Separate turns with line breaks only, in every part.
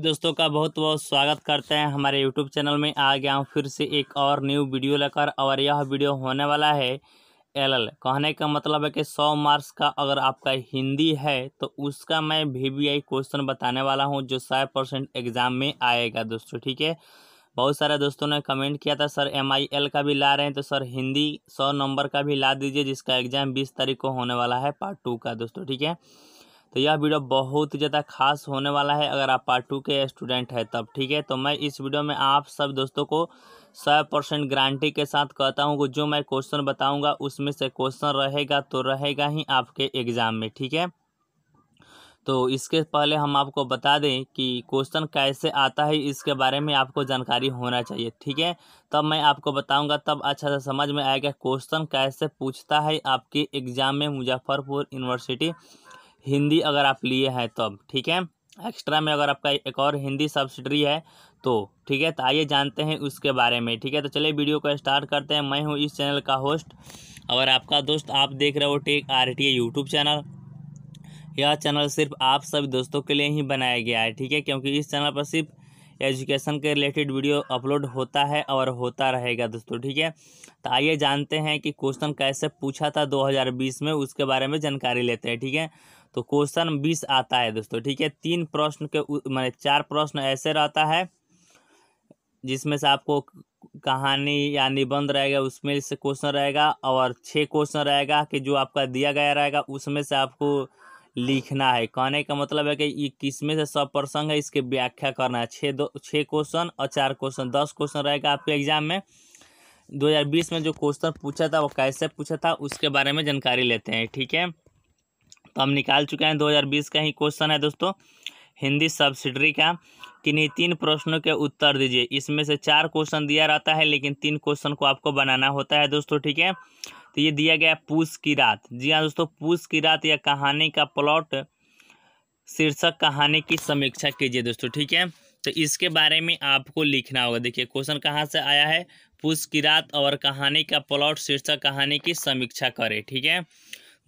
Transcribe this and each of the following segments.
दोस्तों का बहुत बहुत स्वागत करते हैं हमारे यूट्यूब चैनल में आ गया हूँ फिर से एक और न्यू वीडियो लेकर और यह वीडियो होने वाला है एलएल कहने का मतलब है कि सौ मार्क्स का अगर आपका हिंदी है तो उसका मैं आई क्वेश्चन बताने वाला हूँ जो साठ परसेंट एग्ज़ाम में आएगा दोस्तों ठीक है बहुत सारे दोस्तों ने कमेंट किया था सर एम आई एल का भी ला रहे हैं तो सर हिंदी सौ नंबर का भी ला दीजिए जिसका एग्ज़ाम बीस तारीख को होने वाला है पार्ट टू का दोस्तों ठीक है तो यह वीडियो बहुत ही ज़्यादा खास होने वाला है अगर आप पार्ट टू के स्टूडेंट हैं तब ठीक है तो मैं इस वीडियो में आप सब दोस्तों को सौ परसेंट गारंटी के साथ कहता हूँ कि जो मैं क्वेश्चन बताऊँगा उसमें से क्वेश्चन रहेगा तो रहेगा ही आपके एग्ज़ाम में ठीक है तो इसके पहले हम आपको बता दें कि क्वेश्चन कैसे आता है इसके बारे में आपको जानकारी होना चाहिए ठीक है तब मैं आपको बताऊंगा तब अच्छा से समझ में आएगा क्वेश्चन कैसे पूछता है आपके एग्ज़ाम में मुजफ्फरपुर यूनिवर्सिटी हिंदी अगर आप लिए हैं तब ठीक है एक्स्ट्रा में अगर आपका एक और हिंदी सब्सिडरी है तो ठीक है तो आइए जानते हैं उसके बारे में ठीक है तो चलिए वीडियो को स्टार्ट करते हैं मैं हूँ इस चैनल का होस्ट और आपका दोस्त आप देख रहे हो tech R T YouTube channel यह चैनल सिर्फ आप सभी दोस्तों के लिए ही बनाया गया है ठीक है क्योंकि इस चैनल पर सिर्फ एजुकेशन के रिलेटेड वीडियो अपलोड होता है और होता रहेगा दोस्तों ठीक है तो आइए जानते हैं कि क्वेश्चन कैसे पूछा था 2020 में उसके बारे में जानकारी लेते हैं ठीक है तो क्वेश्चन बीस आता है दोस्तों ठीक है तीन प्रश्न के मैंने चार प्रश्न ऐसे रहता है जिसमें से आपको कहानी या निबंध रहेगा उसमें से क्वेश्चन रहेगा और छः क्वेश्चन रहेगा कि जो आपका दिया गया रहेगा उसमें से आपको लिखना है कहने का मतलब है कि ये किसमें से सब प्रसंग है इसके व्याख्या करना है छः दो छः क्वेश्चन और चार क्वेश्चन दस क्वेश्चन रहेगा आपके एग्जाम में 2020 में जो क्वेश्चन पूछा था वो कैसे पूछा था उसके बारे में जानकारी लेते हैं ठीक है तो हम निकाल चुके हैं 2020 का ही क्वेश्चन है दोस्तों हिंदी सब्सिडरी का किन्हीं तीन प्रश्नों के उत्तर दीजिए इसमें से चार क्वेश्चन दिया रहता है लेकिन तीन क्वेश्चन को आपको बनाना होता है दोस्तों ठीक है तो ये दिया गया पूछ की रात जी हाँ दोस्तों पूछ की रात या कहानी का प्लॉट शीर्षक कहानी की समीक्षा कीजिए दोस्तों ठीक है तो इसके बारे में आपको लिखना होगा देखिए क्वेश्चन कहाँ से आया है पूस की रात और कहानी का प्लॉट शीर्षक कहानी की समीक्षा करें ठीक है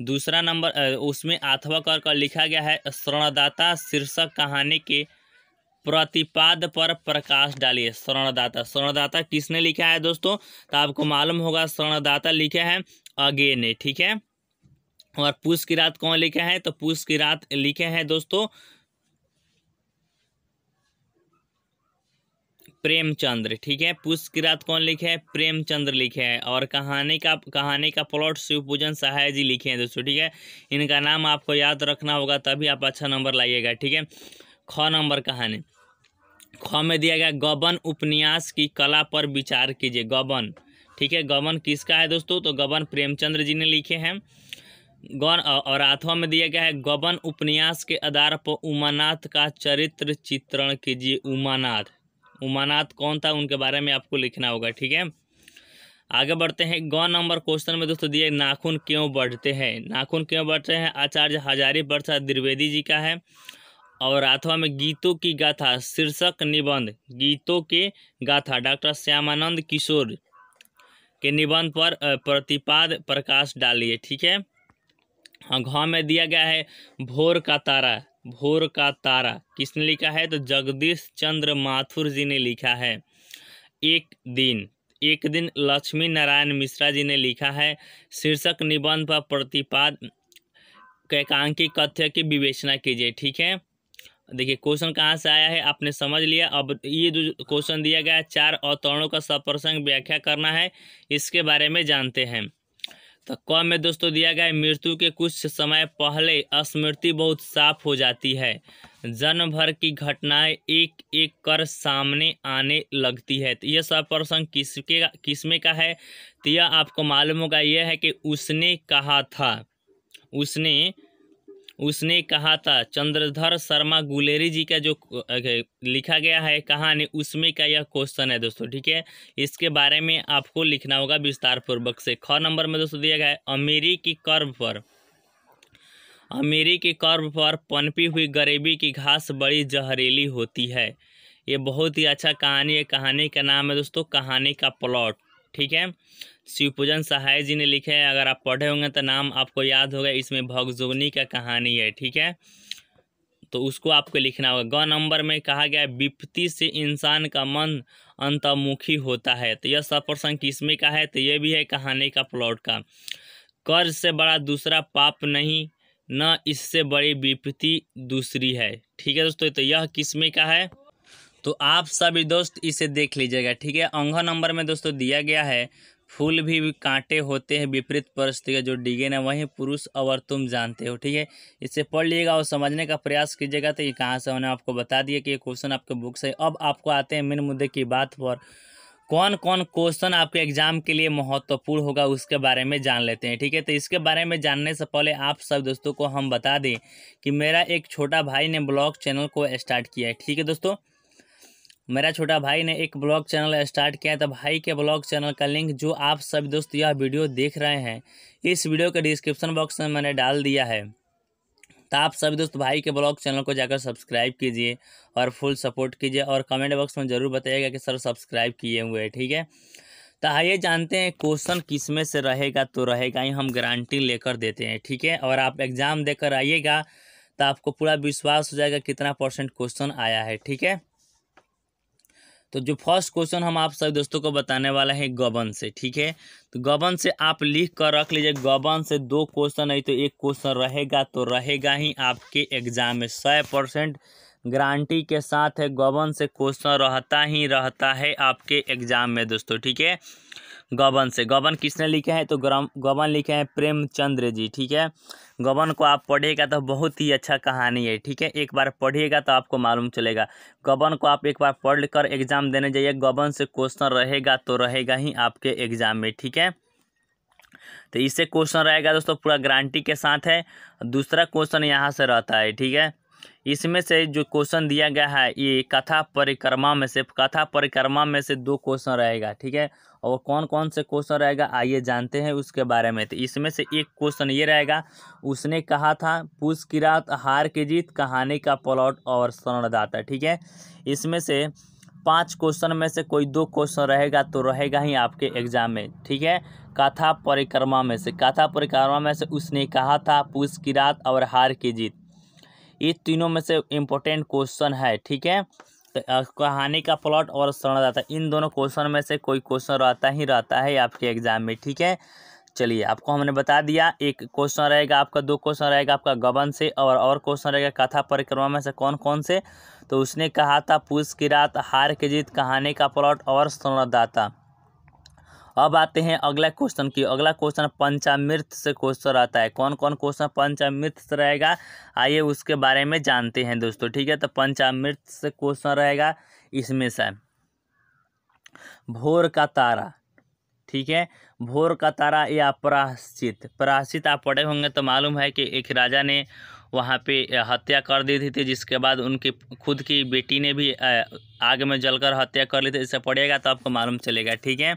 दूसरा नंबर उसमें अथवा कर का लिखा गया है शरणदाता शीर्षक कहानी के प्रतिपाद पर प्रकाश डालिए शरणदाता शरणदाता किसने लिखा है दोस्तों तो आपको मालूम होगा शरणदाता लिखा है अगे ने ठीक है और पूछ की रात कौन लिखे हैं तो पूछ की रात लिखे हैं दोस्तों प्रेमचंद्र ठीक है पुष्प की रात कौन लिखे हैं प्रेमचंद्र लिखे हैं और कहानी का कहानी का प्लॉट शिवपूजन सहाय जी लिखे हैं दोस्तों ठीक है इनका नाम आपको याद रखना होगा तभी आप अच्छा नंबर लाइएगा ठीक है ख नंबर कहानी ख में दिया गया गबन उपन्यास की कला पर विचार कीजिए गबन ठीक है गबन किसका है दोस्तों तो गबन प्रेमचंद्र जी ने लिखे हैं गौन और आठवा में दिया गया है गबन उपन्यास के आधार पर उमानाथ का चरित्र चित्रण कीजिए उमानाथ उमानात कौन था उनके बारे में आपको लिखना होगा ठीक है आगे बढ़ते हैं गौ नंबर क्वेश्चन में दोस्तों दिए नाखून क्यों बढ़ते हैं नाखून क्यों बढ़ते हैं आचार्य हजारी प्रसाद द्विवेदी जी का है और आठवा में गीतों की गाथा शीर्षक निबंध गीतों के गाथा डॉक्टर श्यामानंद किशोर के निबंध पर प्रतिपाद प्रकाश डालिए ठीक है हाँ, घाव में दिया गया है भोर का तारा भोर का तारा किसने लिखा है तो जगदीश चंद्र माथुर जी ने लिखा है एक दिन एक दिन लक्ष्मी नारायण मिश्रा जी ने लिखा है शीर्षक निबंध पर प्रतिपाद कैकांकी कथ्य की विवेचना कीजिए ठीक है देखिए क्वेश्चन कहाँ से आया है आपने समझ लिया अब ये जो क्वेश्चन दिया गया है चार अवतरणों का सप्रसंग व्याख्या करना है इसके बारे में जानते हैं तो क में दोस्तों दिया गया है मृत्यु के कुछ समय पहले स्मृति बहुत साफ हो जाती है जन्म भर की घटनाएं एक एक कर सामने आने लगती है तो यह सब प्रसंग किसके किसमें का है तो यह आपको मालूम होगा यह है कि उसने कहा था उसने उसने कहा था चंद्रधर शर्मा गुलेरी जी का जो लिखा गया है कहानी उसमें का यह क्वेश्चन है दोस्तों ठीक है इसके बारे में आपको लिखना होगा विस्तारपूर्वक से ख नंबर में दोस्तों दिया गया है अमीरी की कर्व पर अमीरी की कर्व पर पनपी हुई गरीबी की घास बड़ी जहरीली होती है ये बहुत ही अच्छा कहानी है कहानी का नाम है दोस्तों कहानी का प्लॉट ठीक है शिवपूजन सहाय जी ने लिखे हैं अगर आप पढ़े होंगे तो नाम आपको याद होगा इसमें भगजोगनी का कहानी है ठीक है तो उसको आपको लिखना होगा ग नंबर में कहा गया विपत्ति से इंसान का मन अंतमुखी होता है तो यह सब प्रसंग किसमें का है तो यह भी है कहानी का प्लॉट का कर्ज से बड़ा दूसरा पाप नहीं न इससे बड़ी विपत्ति दूसरी है ठीक है दोस्तों तो यह किसमें का है तो आप सभी दोस्त इसे देख लीजिएगा ठीक है अंघा नंबर में दोस्तों दिया गया है फूल भी, कांटे होते हैं विपरीत परिस्थिति जो डिगे है वहीं पुरुष और तुम जानते हो ठीक है इसे पढ़ लीजिएगा और समझने का प्रयास कीजिएगा तो ये कहाँ से हमने आपको बता दिया कि ये क्वेश्चन आपके बुक से अब आपको आते हैं मेन मुद्दे की बात पर कौन कौन क्वेश्चन आपके एग्जाम के लिए महत्वपूर्ण होगा उसके बारे में जान लेते हैं ठीक है तो इसके बारे में जानने से पहले आप सब दोस्तों को हम बता दें कि मेरा एक छोटा भाई ने ब्लॉग चैनल को स्टार्ट किया है ठीक है दोस्तों मेरा छोटा भाई ने एक ब्लॉग चैनल स्टार्ट किया है तो भाई के ब्लॉग चैनल का लिंक जो आप सभी दोस्त यह वीडियो देख रहे हैं इस वीडियो के डिस्क्रिप्शन बॉक्स में मैंने डाल दिया है तो आप सभी दोस्त भाई के ब्लॉग चैनल को जाकर सब्सक्राइब कीजिए और फुल सपोर्ट कीजिए और कमेंट बॉक्स में ज़रूर बताइएगा कि सर सब्सक्राइब किए हुए हैं ठीक है तो आइए हाँ, जानते हैं क्वेश्चन किस में से रहेगा तो रहेगा ही हम गारंटी लेकर देते हैं ठीक है और आप एग्ज़ाम देकर आइएगा तो आपको पूरा विश्वास हो जाएगा कितना परसेंट क्वेश्चन आया है ठीक है तो जो फर्स्ट क्वेश्चन हम आप सभी दोस्तों को बताने वाला है गबन से ठीक है तो गबन से आप लिख कर रख लीजिए गबन से दो क्वेश्चन नहीं तो एक क्वेश्चन रहेगा तो रहेगा ही आपके एग्जाम में सौ परसेंट गारंटी के साथ है गबन से क्वेश्चन रहता ही रहता है आपके एग्जाम में दोस्तों ठीक है गबन से गबन किसने लिखे हैं तो गबन लिखे हैं प्रेमचंद्र जी ठीक है गबन को आप पढ़िएगा तो बहुत ही अच्छा कहानी है ठीक है एक बार पढ़िएगा तो आपको मालूम चलेगा गबन को आप एक बार पढ़ कर एग्ज़ाम देने जाइए गबन से क्वेश्चन रहेगा तो रहेगा ही आपके एग्ज़ाम में ठीक है तो इससे क्वेश्चन रहेगा दोस्तों पूरा गारंटी के साथ है दूसरा क्वेश्चन यहाँ से रहता है ठीक है इसमें से जो क्वेश्चन दिया गया है ये कथा परिक्रमा में से कथा परिक्रमा में से दो क्वेश्चन रहेगा ठीक है और कौन कौन से क्वेश्चन रहेगा आइए जानते हैं उसके बारे में तो इसमें से एक क्वेश्चन ये रहेगा उसने कहा था पुष की रात हार के जीत कहानी का प्लॉट और स्वर्णदाता ठीक है इसमें से पांच क्वेश्चन में से कोई दो क्वेश्चन रहेगा तो रहेगा ही आपके एग्जाम में ठीक है कथा परिक्रमा में से कथा परिक्रमा में से उसने कहा था पुष की रात और हार की जीत ये तीनों में से इम्पोर्टेंट क्वेश्चन है ठीक है तो कहानी का प्लॉट और स्वर्णदाता इन दोनों क्वेश्चन में से कोई क्वेश्चन रहता ही रहता है आपके एग्जाम में ठीक है चलिए आपको हमने बता दिया एक क्वेश्चन रहेगा आपका दो क्वेश्चन रहेगा आपका गबन से और और क्वेश्चन रहेगा कथा परिक्रमा में से कौन कौन से तो उसने कहा था पूछ की रात हार के जीत कहानी का प्लॉट और स्वर्णदाता अब आते हैं अगला क्वेश्चन की अगला क्वेश्चन पंचामृत से क्वेश्चन आता है कौन कौन क्वेश्चन पंचामृत से रहेगा आइए उसके बारे में जानते हैं दोस्तों ठीक है तो पंचामृत से क्वेश्चन रहेगा इसमें से भोर का तारा ठीक है भोर का तारा या प्राश्चित प्राश्चित आप पढ़े होंगे तो मालूम है कि एक राजा ने वहाँ पे हत्या कर दी थी, थी जिसके बाद उनकी खुद की बेटी ने भी आग में जलकर हत्या कर ली थी इसे पढ़ेगा तो आपको मालूम चलेगा ठीक है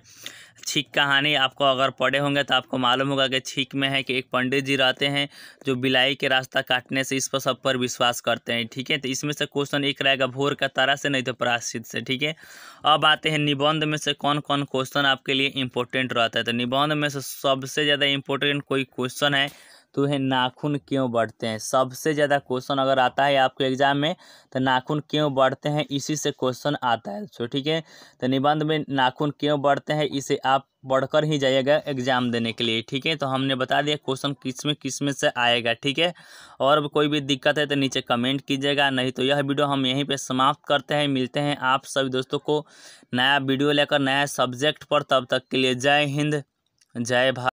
छीक कहानी आपको अगर पढ़े होंगे तो आपको मालूम होगा कि छीक में है कि एक पंडित जी रहते हैं जो बिलाई के रास्ता काटने से इस पर सब पर विश्वास करते हैं ठीक है तो इसमें से क्वेश्चन एक रहेगा भोर का तारा से नहीं तो प्राश्चित से ठीक है अब आते हैं निबंध में से कौन कौन क्वेश्चन आपके लिए इंपॉर्टेंट रहता है तो निबंध में से सबसे ज़्यादा इंपॉर्टेंट कोई क्वेश्चन है तो ये नाखून क्यों बढ़ते हैं सबसे ज़्यादा क्वेश्चन अगर आता है आपके एग्जाम में तो नाखून क्यों बढ़ते हैं इसी से क्वेश्चन आता है सो ठीक है तो निबंध में नाखून क्यों बढ़ते हैं इसे आप बढ़कर ही जाइएगा एग्जाम देने के लिए ठीक है तो हमने बता दिया क्वेश्चन किस में किस में से आएगा ठीक है और कोई भी दिक्कत है तो नीचे कमेंट कीजिएगा नहीं तो यह वीडियो हम यहीं पे समाप्त करते हैं मिलते हैं आप सभी दोस्तों को नया वीडियो लेकर नया सब्जेक्ट पर तब तक के लिए जय हिंद जय भारत